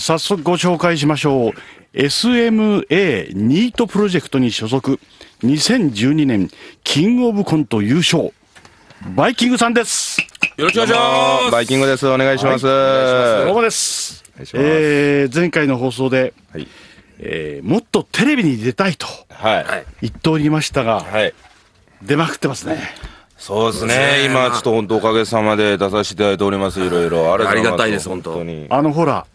早速ご紹介しましょう。SMA ニートプロジェクトに所属。2012年、キングオブコント優勝。バイキングさんです。よろしくお願いします。バイキングです。お願いします。はい、どうもです。えー、前回の放送で、はい、えー、もっとテレビに出たいと、はい、言っておりましたが、はい、出まくってますね。そうですね、今、ちょっと本当、おかげさまで出させていただいております、いろいろ。ありがたいです、本当に。あの、ほら、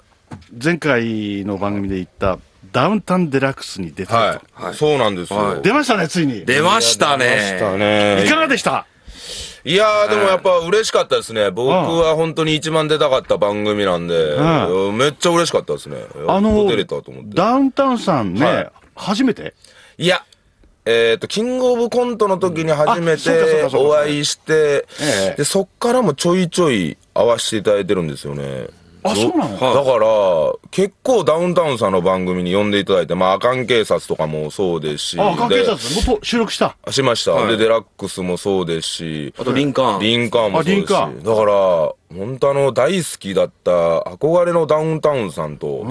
前回の番組で言ったダウンタウンデラックスに出た、はい、はい、そうなんですよ、はい、出ましたねついに出ましたね出ましたねいかがでしたいやでもやっぱ嬉しかったですね。僕は本当に一番出たかった番組なんで、うん、めっちゃ嬉しかったですね。あの、ダウンタウンさんね、はい、初めていや、えっ、ー、と、キングオブコントの時に初めてお会いして、そで、そっからもちょいちょい会わせていただいてるんですよね。あ、そうなのだから、結構ダウンタウンさんの番組に呼んでいただいて、まあ、アカン警察とかもそうですし、あ、関係者でもう収録した。しました、で、デラックスもそうですし、あと、リンカーン。リンカーンもそうですし、だあリンから、本当あの、大好きだった憧れのダウンタウンさんと、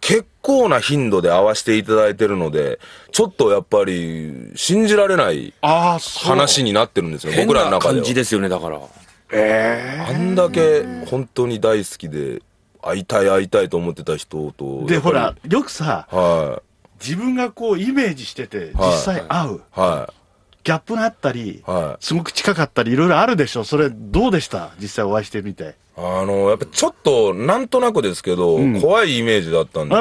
結構な頻度で会わせていただいてるので、ちょっとやっぱり、信じられないあ話になってるんですよ、僕らのな中で感じ。ですよね、だから。えあんだけ本当に大好きで、会いたい会いたいと思ってた人と。で、ほら、よくさ、はい、自分がこうイメージしてて、実際会う。はい。ギャップがあったり、はい、すごく近かったり、いろいろあるでしょ。それ、どうでした実際お会いしてみて。あの、やっぱちょっと、なんとなくですけど、うん、怖いイメージだったんで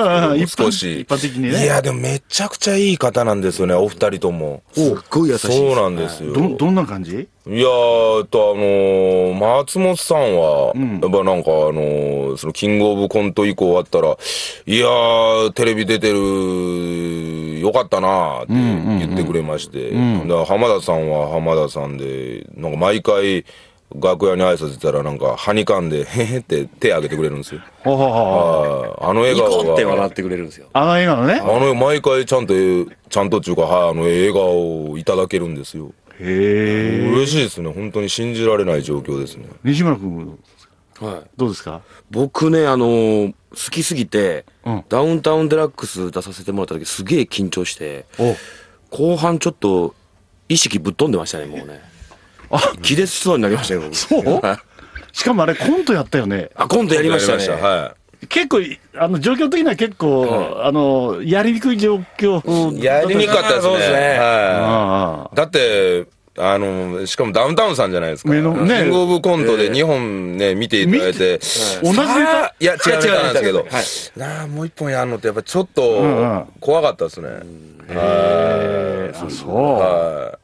すけど、少し一般。一般的にね。いや、でもめちゃくちゃいい方なんですよね、お二人とも。すっごい優しい、そうなんですよ。ど、どんな感じいやー、と、あのー、松本さんは、やっぱなんか、あのー、その、キングオブコント以降あったら、いやー、テレビ出てる、よかったなーって言ってくれまして、浜田さんは浜田さんで、なんか毎回、楽屋に挨拶したらなんかはにかんで「へへ」って手挙げてくれるんですよはははあの笑顔がって笑ってくれるんですよあの映画のねあの毎回ちゃんとちゃんとっちゅうかはいあの笑顔をいただけるんですよへえ嬉しいですね本当に信じられない状況ですね西村君はいどうですか僕ねあのー好きすぎて、うんダウンタウンデラックス出させてもらった時すげえ緊張して後半ちょっと意識ぶっ飛んでましたねもうねあ、気絶しそうになりましたよ。そうしかもあれコントやったよね。あ、コントやりましたね。はい。結構、あの、状況的には結構、はい、あの、やりにくい状況。やりにくかったですね。すねはい。だって、あの、しかもダウンタウンさんじゃないですか。ね、キングオブコントで2本ね、えー、見ていただいて。同じネタいや、違う違うなんですけど。はい、なあ、もう1本やるのってやっぱちょっと怖かったですね。うんうん、へそう。はい。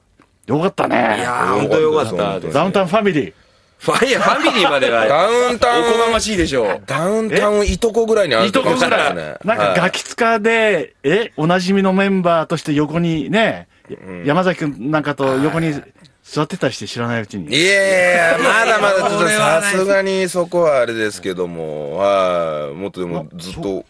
よかったね。いやー、ほよかったダウンタウンファミリー。ファイヤーファミリーまでは。ダウンタウン。おこがましいでしょう。ダウンタウンいとこぐらいにあるいとこぐらい。なんかガキ使で、え、おなじみのメンバーとして横にね、山崎くんなんかと横に座ってたりして知らないうちに。いやいや、まだまだちょっとさすがにそこはあれですけども、はい。もっとでもずっと。